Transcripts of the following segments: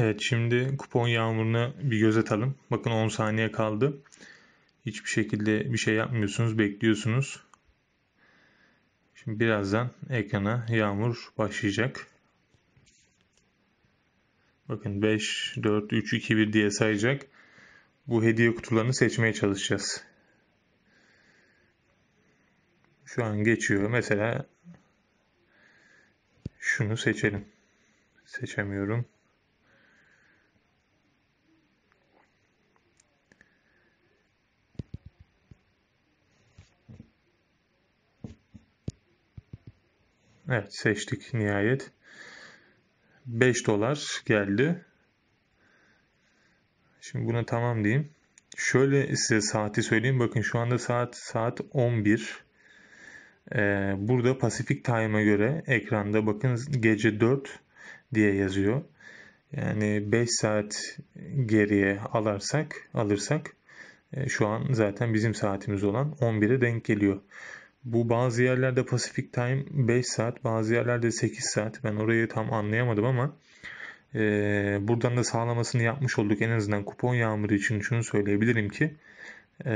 Evet şimdi kupon yağmuruna bir göz atalım. Bakın 10 saniye kaldı. Hiçbir şekilde bir şey yapmıyorsunuz, bekliyorsunuz. Şimdi birazdan ekrana yağmur başlayacak. Bakın 5, 4, 3, 2, 1 diye sayacak. Bu hediye kutularını seçmeye çalışacağız. Şu an geçiyor. Mesela şunu seçelim. Seçemiyorum. Evet seçtik nihayet. 5 dolar geldi. Şimdi buna tamam diyeyim. Şöyle size saati söyleyeyim. Bakın şu anda saat saat 11. Ee, burada Pasifik Time'a göre ekranda bakın gece 4 diye yazıyor. Yani 5 saat geriye alarsak, alırsak e, şu an zaten bizim saatimiz olan 11'e denk geliyor. Bu bazı yerlerde Pacific Time 5 saat, bazı yerlerde 8 saat. Ben orayı tam anlayamadım ama e, buradan da sağlamasını yapmış olduk. En azından kupon yağmuru için şunu söyleyebilirim ki e,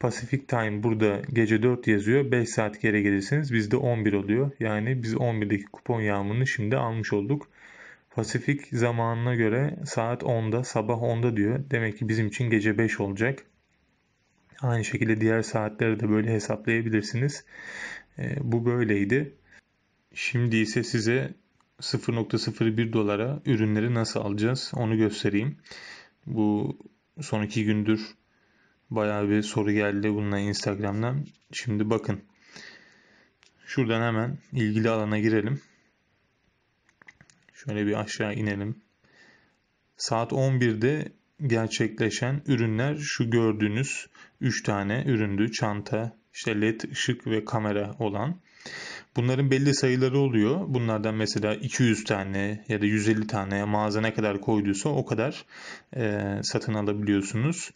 Pacific Time burada gece 4 yazıyor. 5 saat geri gelirseniz bizde 11 oluyor. Yani biz 11'deki kupon yağmurunu şimdi almış olduk. Pasifik zamanına göre saat 10'da sabah 10'da diyor. Demek ki bizim için gece 5 olacak. Aynı şekilde diğer saatleri de böyle hesaplayabilirsiniz. Ee, bu böyleydi. Şimdi ise size 0.01 dolara ürünleri nasıl alacağız onu göstereyim. Bu son iki gündür bayağı bir soru geldi bununla Instagram'dan. Şimdi bakın. Şuradan hemen ilgili alana girelim. Şöyle bir aşağı inelim. Saat 11'de gerçekleşen ürünler şu gördüğünüz 3 tane üründü. Çanta, işte led ışık ve kamera olan. Bunların belli sayıları oluyor. Bunlardan mesela 200 tane ya da 150 tane mağaza ne kadar koyduysa o kadar e, satın alabiliyorsunuz.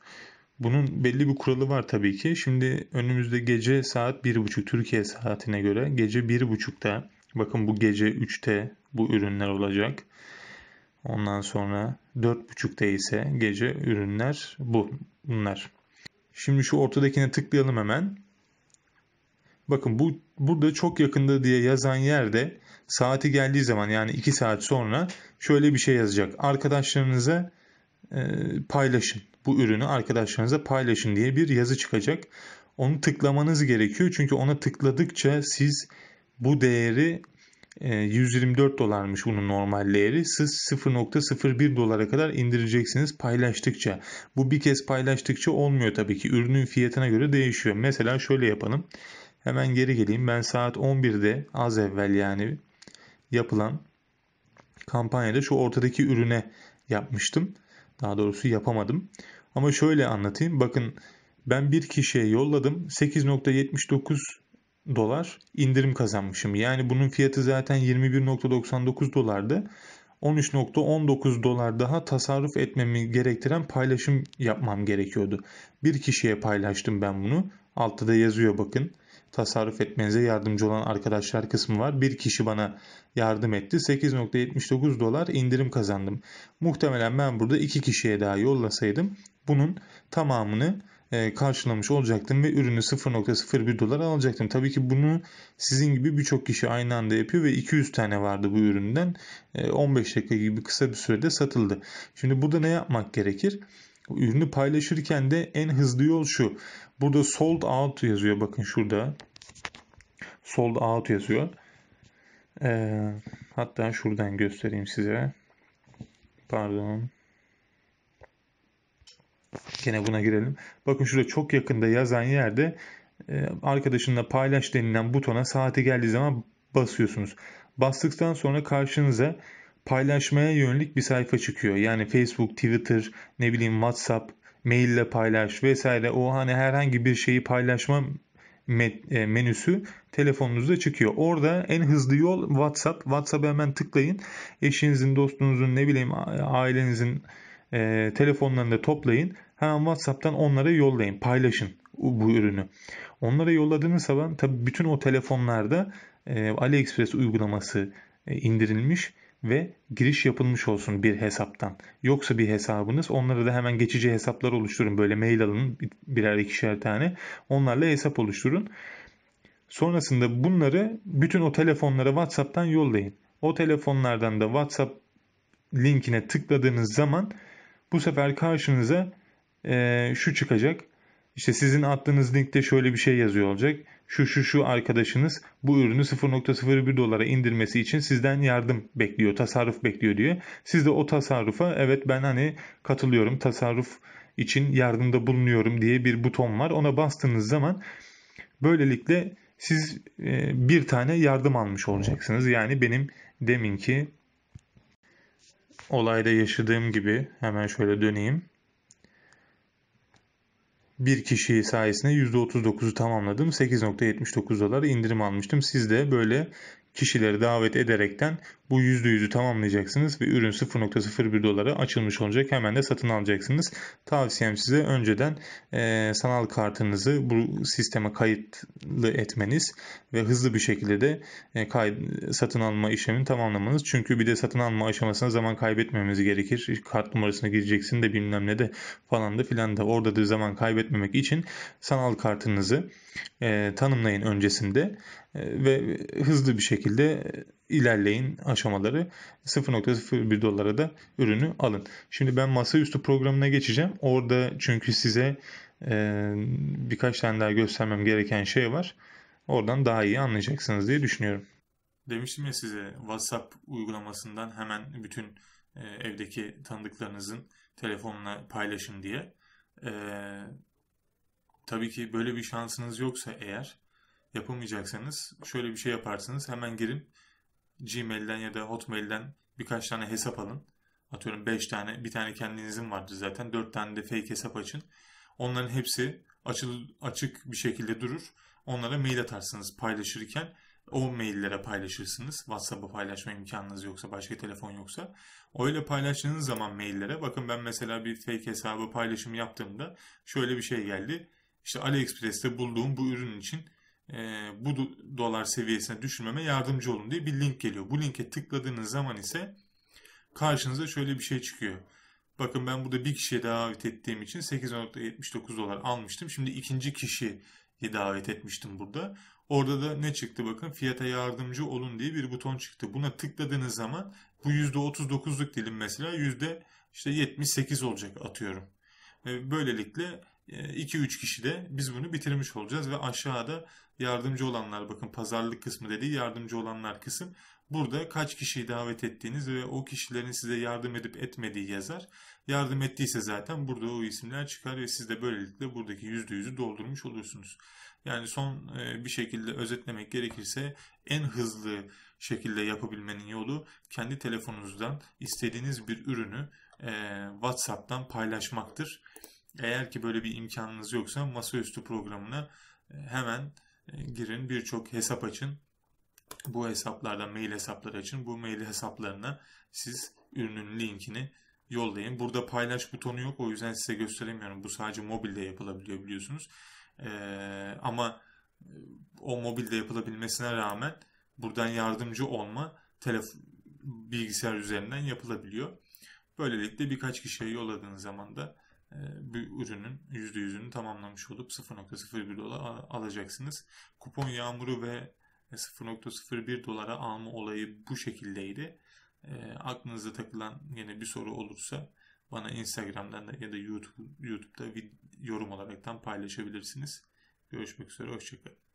Bunun belli bir kuralı var tabii ki. Şimdi önümüzde gece saat 1.30 Türkiye saatine göre gece 1.30'da bakın bu gece 3'te bu ürünler olacak. Ondan sonra 4.30'da ise gece ürünler bu. Bunlar. Şimdi şu ortadakine tıklayalım hemen. Bakın bu burada çok yakında diye yazan yerde saati geldiği zaman yani 2 saat sonra şöyle bir şey yazacak. Arkadaşlarınıza e, paylaşın. Bu ürünü arkadaşlarınıza paylaşın diye bir yazı çıkacak. Onu tıklamanız gerekiyor. Çünkü ona tıkladıkça siz bu değeri 124 ee, dolarmış bunun normal değeri. Siz 0.01 dolara kadar indireceksiniz paylaştıkça. Bu bir kez paylaştıkça olmuyor tabii ki. Ürünün fiyatına göre değişiyor. Mesela şöyle yapalım. Hemen geri geleyim. Ben saat 11'de az evvel yani yapılan kampanyada şu ortadaki ürüne yapmıştım. Daha doğrusu yapamadım. Ama şöyle anlatayım. Bakın ben bir kişiye yolladım. 8.79 dolar indirim kazanmışım. Yani bunun fiyatı zaten 21.99 dolardı. 13.19 dolar daha tasarruf etmemi gerektiren paylaşım yapmam gerekiyordu. Bir kişiye paylaştım ben bunu. Altta da yazıyor bakın. Tasarruf etmenize yardımcı olan arkadaşlar kısmı var. Bir kişi bana yardım etti. 8.79 dolar indirim kazandım. Muhtemelen ben burada iki kişiye daha yollasaydım bunun tamamını e, karşılamış olacaktım ve ürünü 0.01 dolar alacaktım. Tabii ki bunu sizin gibi birçok kişi aynı anda yapıyor ve 200 tane vardı bu üründen. 15 e, dakika gibi kısa bir sürede satıldı. Şimdi burada ne yapmak gerekir? Ürünü paylaşırken de en hızlı yol şu. Burada sold out yazıyor bakın şurada. Sold out yazıyor. E, hatta şuradan göstereyim size. Pardon. Gene buna girelim. Bakın şurada çok yakında yazan yerde e, arkadaşınla paylaş denilen butona saati geldiği zaman basıyorsunuz. Bastıktan sonra karşınıza paylaşmaya yönelik bir sayfa çıkıyor. Yani Facebook, Twitter, ne bileyim WhatsApp, maille paylaş vesaire o hani herhangi bir şeyi paylaşma e, menüsü telefonunuzda çıkıyor. Orada en hızlı yol WhatsApp. WhatsApp'a hemen tıklayın. Eşinizin, dostunuzun, ne bileyim ailenizin e, ee, telefonlarında toplayın. Hemen WhatsApp'tan onlara yollayın, paylaşın bu ürünü. Onlara yolladığınız zaman tabii bütün o telefonlarda e, AliExpress uygulaması e, indirilmiş ve giriş yapılmış olsun bir hesaptan. Yoksa bir hesabınız onlara da hemen geçici hesaplar oluşturun. Böyle mail alın birer ikişer tane. Onlarla hesap oluşturun. Sonrasında bunları bütün o telefonlara WhatsApp'tan yollayın. O telefonlardan da WhatsApp linkine tıkladığınız zaman bu sefer karşınıza e, şu çıkacak. İşte sizin attığınız linkte şöyle bir şey yazıyor olacak. Şu şu şu arkadaşınız bu ürünü 0.01 dolara indirmesi için sizden yardım bekliyor, tasarruf bekliyor diye. Siz de o tasarrufa evet ben hani katılıyorum, tasarruf için yardımda bulunuyorum diye bir buton var. Ona bastığınız zaman böylelikle siz e, bir tane yardım almış olacaksınız. Yani benim deminki olayda yaşadığım gibi hemen şöyle döneyim. Bir kişi sayesinde %39'u tamamladım. 8.79 dolar indirim almıştım. Siz de böyle kişileri davet ederekten bu %100'ü tamamlayacaksınız ve ürün 0.01 dolara açılmış olacak. Hemen de satın alacaksınız. Tavsiyem size önceden e, sanal kartınızı bu sisteme kayıtlı etmeniz ve hızlı bir şekilde de e, kay, satın alma işlemini tamamlamanız. Çünkü bir de satın alma aşamasına zaman kaybetmemiz gerekir. Kart numarasına gireceksin de bilmem ne de falan da filan da orada da zaman kaybetmemek için sanal kartınızı e, tanımlayın öncesinde e, ve hızlı bir şekilde ilerleyin aşamaları 0.01 dolara da ürünü alın. Şimdi ben masaüstü programına geçeceğim. Orada çünkü size e, birkaç tane daha göstermem gereken şey var. Oradan daha iyi anlayacaksınız diye düşünüyorum. Demiştim ya size WhatsApp uygulamasından hemen bütün e, evdeki tanıdıklarınızın telefonla paylaşın diye. E, tabii ki böyle bir şansınız yoksa eğer yapamayacaksanız şöyle bir şey yaparsınız. Hemen girin Gmail'den ya da Hotmail'den birkaç tane hesap alın. Atıyorum 5 tane, bir tane kendinizin vardır zaten. 4 tane de fake hesap açın. Onların hepsi açıl, açık bir şekilde durur. Onlara mail atarsınız paylaşırken. O maillere paylaşırsınız. WhatsApp'a paylaşma imkanınız yoksa, başka telefon yoksa. Öyle paylaştığınız zaman maillere, bakın ben mesela bir fake hesabı paylaşım yaptığımda şöyle bir şey geldi. İşte AliExpress'te bulduğum bu ürün için ee, bu dolar seviyesine düşürmeme yardımcı olun diye bir link geliyor. Bu linke tıkladığınız zaman ise karşınıza şöyle bir şey çıkıyor. Bakın ben burada bir kişiye davet ettiğim için 8.79 dolar almıştım. Şimdi ikinci kişiyi davet etmiştim burada. Orada da ne çıktı bakın fiyata yardımcı olun diye bir buton çıktı. Buna tıkladığınız zaman bu %39'luk dilim mesela %78 işte olacak atıyorum. Ee, böylelikle 2-3 e, kişi de biz bunu bitirmiş olacağız ve aşağıda yardımcı olanlar bakın pazarlık kısmı dediği yardımcı olanlar kısım. Burada kaç kişiyi davet ettiğiniz ve o kişilerin size yardım edip etmediği yazar. Yardım ettiyse zaten burada o isimler çıkar ve siz de böylelikle buradaki %100'ü doldurmuş olursunuz. Yani son e, bir şekilde özetlemek gerekirse en hızlı şekilde yapabilmenin yolu kendi telefonunuzdan istediğiniz bir ürünü e, WhatsApp'tan paylaşmaktır. Eğer ki böyle bir imkanınız yoksa masaüstü programına e, hemen e, girin, birçok hesap açın. Bu hesaplardan mail hesapları açın. Bu mail hesaplarına siz ürünün linkini yollayın. Burada paylaş butonu yok o yüzden size gösteremiyorum. Bu sadece mobilde yapılabiliyor biliyorsunuz. Ee, ama e, o mobilde yapılabilmesine rağmen buradan yardımcı olma telef bilgisayar üzerinden yapılabiliyor. Böylelikle birkaç kişiye yolladığınız zaman da e, bir ürünün %100'ünü tamamlamış olup 0.01 dolar alacaksınız. Kupon yağmuru ve 0.01 dolara alma olayı bu şekildeydi. E, aklınıza takılan yine bir soru olursa bana Instagram'dan da ya da YouTube, YouTube'da yorum olaraktan paylaşabilirsiniz. Görüşmek üzere, hoşçakalın.